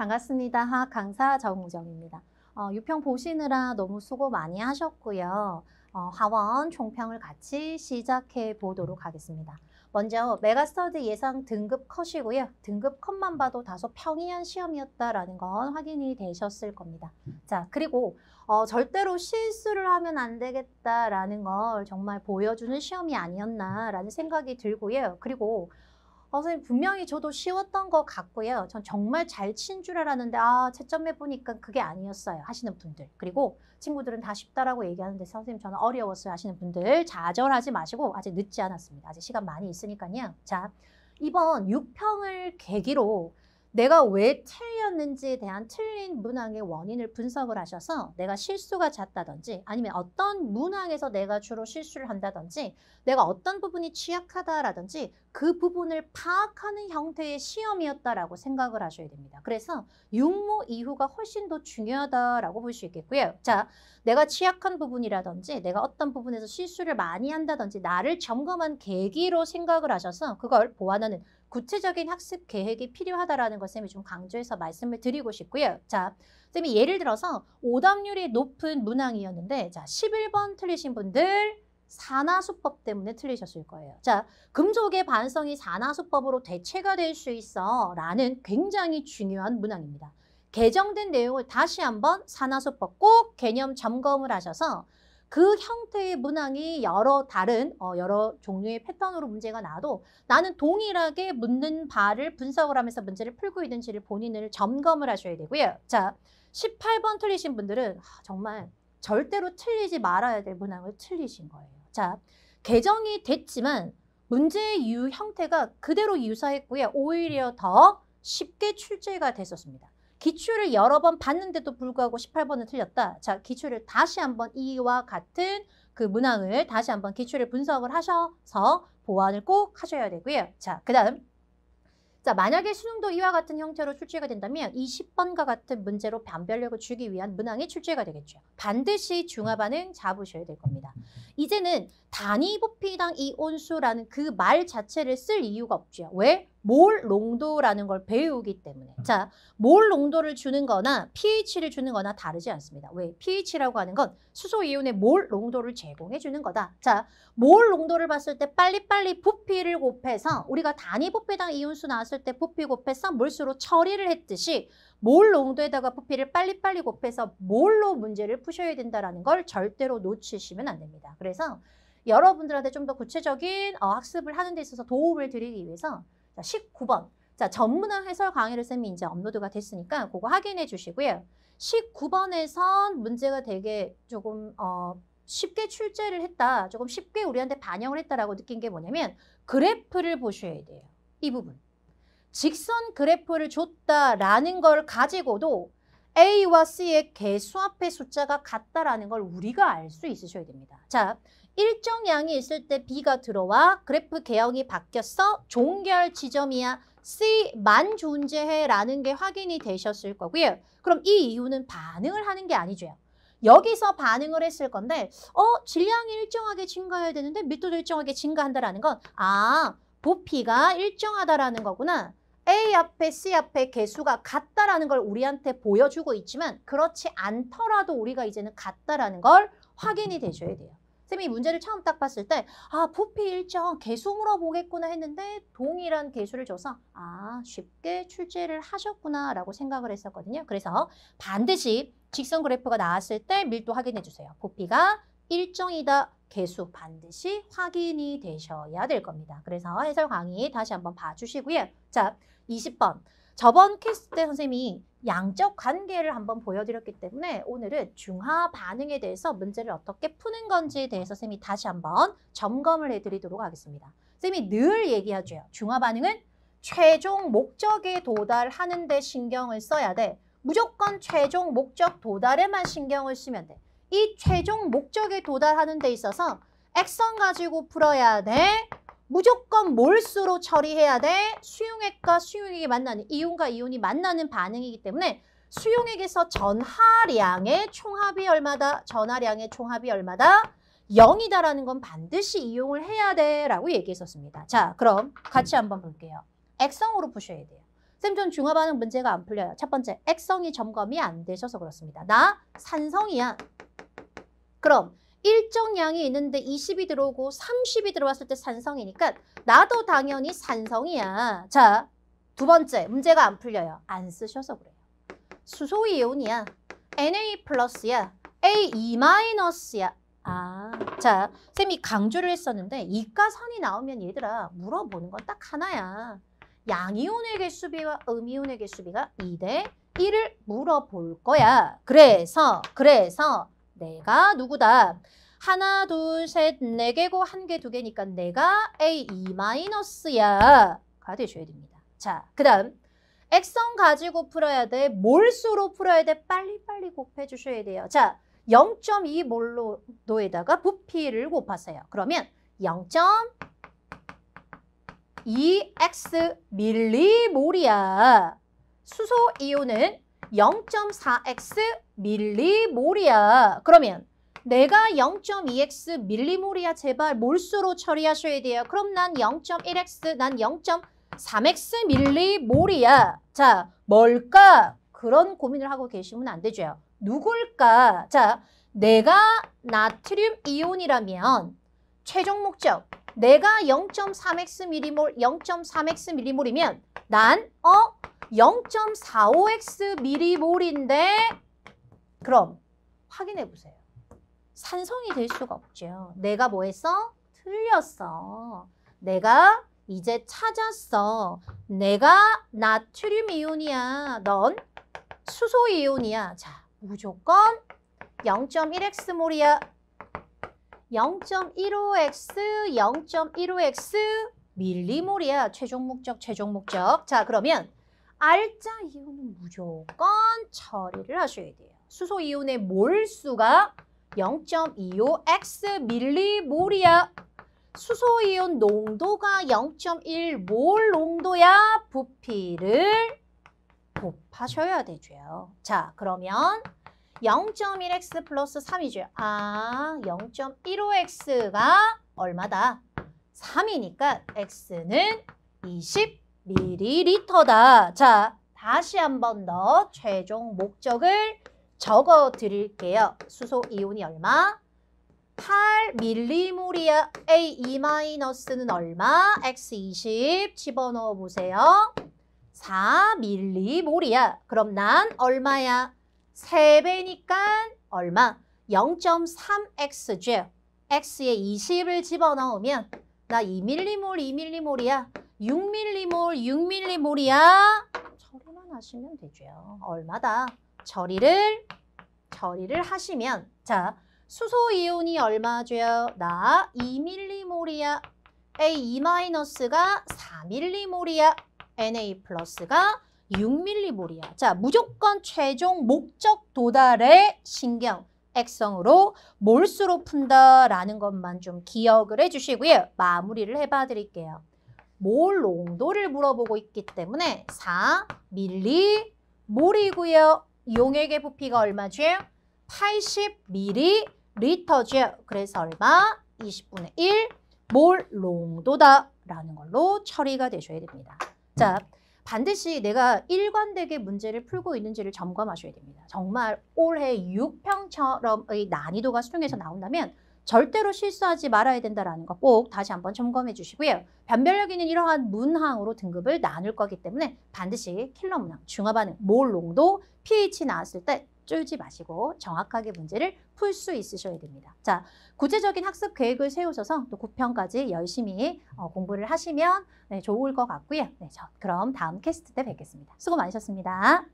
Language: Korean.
반갑습니다. 하 강사 정우정입니다. 어, 유평 보시느라 너무 수고 많이 하셨고요. 어, 하원 총평을 같이 시작해 보도록 하겠습니다. 먼저 메가스터디 예상 등급 컷이고요. 등급 컷만 봐도 다소 평이한 시험이었다라는 건 확인이 되셨을 겁니다. 자, 그리고 어, 절대로 실수를 하면 안 되겠다라는 걸 정말 보여주는 시험이 아니었나라는 생각이 들고요. 그리고 어, 선생님 분명히 저도 쉬웠던 것 같고요. 전 정말 잘 친 줄 알았는데 아 채점해 보니까 그게 아니었어요 하시는 분들 그리고 친구들은 다 쉽다라고 얘기하는데 선생님 저는 어려웠어요 하시는 분들 좌절하지 마시고 아직 늦지 않았습니다. 아직 시간 많이 있으니까요. 자 이번 6평을 계기로 내가 왜 틀렸는지에 대한 틀린 문항의 원인을 분석을 하셔서 내가 실수가 잦다든지 아니면 어떤 문항에서 내가 주로 실수를 한다든지 내가 어떤 부분이 취약하다라든지 그 부분을 파악하는 형태의 시험이었다라고 생각을 하셔야 됩니다. 그래서 육모 이후가 훨씬 더 중요하다라고 볼 수 있겠고요. 자, 내가 취약한 부분이라든지 내가 어떤 부분에서 실수를 많이 한다든지 나를 점검한 계기로 생각을 하셔서 그걸 보완하는 구체적인 학습 계획이 필요하다라는 것쌤좀 강조해서 말씀을 드리고 싶고요. 자, 쌤이 예를 들어서 오답률이 높은 문항이었는데 자, 11번 틀리신 분들 산화수법 때문에 틀리셨을 거예요. 자, 금속의 반성이 산화수법으로 대체가 될 수 있어 라는 굉장히 중요한 문항입니다. 개정된 내용을 다시 한번 산화수법 꼭 개념 점검을 하셔서 그 형태의 문항이 여러 다른 어, 여러 종류의 패턴으로 문제가 나와도 나는 동일하게 묻는 바를 분석을 하면서 문제를 풀고 있는지를 본인을 점검을 하셔야 되고요. 자, 18번 틀리신 분들은 아, 정말 절대로 틀리지 말아야 될 문항을 틀리신 거예요. 자, 개정이 됐지만 문제의 유 형태가 그대로 유사했고요. 오히려 더 쉽게 출제가 됐었습니다. 기출을 여러 번 봤는데도 불구하고 18번을 틀렸다. 자, 기출을 다시 한번 이와 같은 그 문항을 다시 한번 기출을 분석을 하셔서 보완을 꼭 하셔야 되고요. 자, 그 다음 자, 만약에 수능도 이와 같은 형태로 출제가 된다면 이 10번과 같은 문제로 변별력을 주기 위한 문항이 출제가 되겠죠. 반드시 중화반응 잡으셔야 될 겁니다. 이제는 단위 부피당 이 온수라는 그 말 자체를 쓸 이유가 없죠. 왜? 몰 농도라는 걸 배우기 때문에. 자, 몰 농도를 주는 거나 pH를 주는 거나 다르지 않습니다. 왜? pH라고 하는 건 수소 이온의 몰 농도를 제공해 주는 거다. 자, 몰 농도를 봤을 때 빨리빨리 부피를 곱해서 우리가 단위 부피당 이온수 나왔을 때 부피 곱해서 몰수로 처리를 했듯이 몰 농도에다가 부피를 빨리빨리 곱해서 몰로 문제를 푸셔야 된다는걸 절대로 놓치시면 안 됩니다. 그래서 그래서 여러분들한테 좀 더 구체적인 어, 학습을 하는 데 있어서 도움을 드리기 위해서 자, 19번 자 전문화 해설 강의 쌤이 이제 업로드가 됐으니까 그거 확인해 주시고요. 19번에선 문제가 되게 조금 어, 쉽게 출제를 했다. 조금 쉽게 우리한테 반영을 했다라고 느낀 게 뭐냐면 그래프를 보셔야 돼요. 이 부분. 직선 그래프를 줬다라는 걸 가지고도 A와 C의 개수 앞에 숫자가 같다라는 걸 우리가 알 수 있으셔야 됩니다. 자, 일정 양이 있을 때 B가 들어와 그래프 개형이 바뀌었어 종결 지점이야 C만 존재해라는 게 확인이 되셨을 거고요. 그럼 이 이유는 반응을 하는 게 아니죠. 여기서 반응을 했을 건데 어 질량이 일정하게 증가해야 되는데 밀도도 일정하게 증가한다라는 건아 부피가 일정하다라는 거구나. A 앞에 C 앞에 개수가 같다라는 걸 우리한테 보여주고 있지만 그렇지 않더라도 우리가 이제는 같다라는 걸 확인이 되셔야 돼요. 쌤이 문제를 처음 딱 봤을 때 아, 부피 일정 개수 물어보겠구나 했는데 동일한 개수를 줘서 아, 쉽게 출제를 하셨구나라고 생각을 했었거든요. 그래서 반드시 직선 그래프가 나왔을 때 밀도 확인해 주세요. 부피가 일정이다 개수 반드시 확인이 되셔야 될 겁니다. 그래서 해설 강의 다시 한번 봐주시고요. 자, 20번. 저번 캐스 때 선생님이 양적 관계를 한번 보여드렸기 때문에 오늘은 중하 반응에 대해서 문제를 어떻게 푸는 건지에 대해서 선생님이 다시 한번 점검을 해드리도록 하겠습니다. 선생님이늘 얘기하죠. 중하 반응은 최종 목적에 도달하는 데 신경을 써야 돼. 무조건 최종 목적 도달에만 신경을 쓰면 돼. 이 최종 목적에 도달하는 데 있어서 액성 가지고 풀어야 돼. 무조건 몰수로 처리해야 돼. 수용액과 수용액이 만나는 이온과 이온이 만나는 반응이기 때문에 수용액에서 전하량의 총합이 얼마다 전하량의 총합이 얼마다 0이다라는 건 반드시 이용을 해야 돼라고 얘기했었습니다. 자, 그럼 같이 한번 볼게요. 액성으로 푸셔야 돼요. 쌤, 전 중화반응 문제가 안 풀려요. 첫 번째, 액성이 점검이 안 되셔서 그렇습니다. 나 산성이야. 그럼 일정 량이 있는데 20이 들어오고 30이 들어왔을 때 산성이니까 나도 당연히 산성이야. 자, 두 번째 문제가 안 풀려요. 안 쓰셔서 그래요. 수소 이온이야. Na 플러스야. A2 e 마이너스야. 아, 자, 쌤이 강조를 했었는데 이가선이 나오면 얘들아 물어보는 건 딱 하나야. 양이온의 개수비와 음이온의 개수비가 2대 1을 물어볼 거야. 그래서, 그래서 내가 누구다. 하나, 둘, 셋, 네 개고 한 개, 두 개니까 내가 A, E 마이너스야. 가 되셔야 됩니다. 자, 그 다음. 액션 가지고 풀어야 돼. 몰수로 풀어야 돼. 빨리빨리 곱해 주셔야 돼요. 자, 0.2 몰로도에다가 부피를 곱하세요. 그러면 0.2x 밀리몰이야. 수소 이온은 0.4x 밀리몰이야. 그러면 내가 0.2x 밀리몰이야 제발 몰수로 처리하셔야 돼요. 그럼 난 0.1x, 난 0.3x 밀리몰이야. 자, 뭘까? 그런 고민을 하고 계시면 안 되죠. 누굴까? 자, 내가 나트륨 이온이라면 최종 목적 내가 0.3x 밀리몰, 0.3x 밀리몰이면 난 어? 0.45x 미리몰인데 그럼 확인해 보세요. 산성이 될 수가 없죠. 내가 뭐 했어? 틀렸어. 내가 이제 찾았어. 내가 나트륨 이온이야. 넌 수소 이온이야. 자, 무조건 0.1x몰이야. 0.15x, 0.15x 밀리몰이야. 최종 목적, 최종 목적. 자, 그러면 알자 이온은 무조건 처리를 하셔야 돼요. 수소 이온의 몰수가 0.25x 밀리몰이야. 수소 이온 농도가 0.1 몰 농도야. 부피를 곱하셔야 되죠. 자, 그러면 0.1x 플러스 3이죠. 아, 0.15x가 얼마다? 3이니까 x는 20 밀리리터다. 자, 다시 한 번 더 최종 목적을 적어 드릴게요. 수소 이온이 얼마? 8밀리몰이야. A2-는 e 얼마? X20 집어넣어 보세요. 4밀리몰이야. 그럼 난 얼마야? 3배니까 얼마? 0.3xg. x에 20을 집어넣으면 나 2밀리몰, 2밀리몰이야. 6밀리몰, 6밀리몰이야. 처리만 하시면 되죠. 얼마다? 처리를 처리를 하시면 자, 수소 이온이 얼마죠? 나 2밀리몰이야. A2-가 4밀리몰이야. Na 가 6밀리몰이야. 자, 무조건 최종 목적 도달의 신경 액성으로 몰수로 푼다라는 것만 좀 기억을 해주시고요. 마무리를 해봐 드릴게요. 몰 농도를 물어보고 있기 때문에 4 밀리 몰이고요. 용액의 부피가 얼마죠? 80 밀리 리터죠. 그래서 얼마? 20분의 1몰 농도다라는 걸로 처리가 되셔야 됩니다. 자, 반드시 내가 일관되게 문제를 풀고 있는지를 점검하셔야 됩니다. 정말 올해 6평처럼의 난이도가 수능에서 나온다면 절대로 실수하지 말아야 된다는거 꼭 다시 한번 점검해 주시고요. 변별력 있는 이러한 문항으로 등급을 나눌 거기 때문에 반드시 킬러 문항, 중화 반응, 몰 농도, pH 나왔을 때 쫄지 마시고 정확하게 문제를 풀 수 있으셔야 됩니다. 자, 구체적인 학습 계획을 세우셔서 또 9편까지 열심히 어, 공부를 하시면 네, 좋을 것 같고요. 네, 저, 그럼 다음 캐스트 때 뵙겠습니다. 수고 많으셨습니다.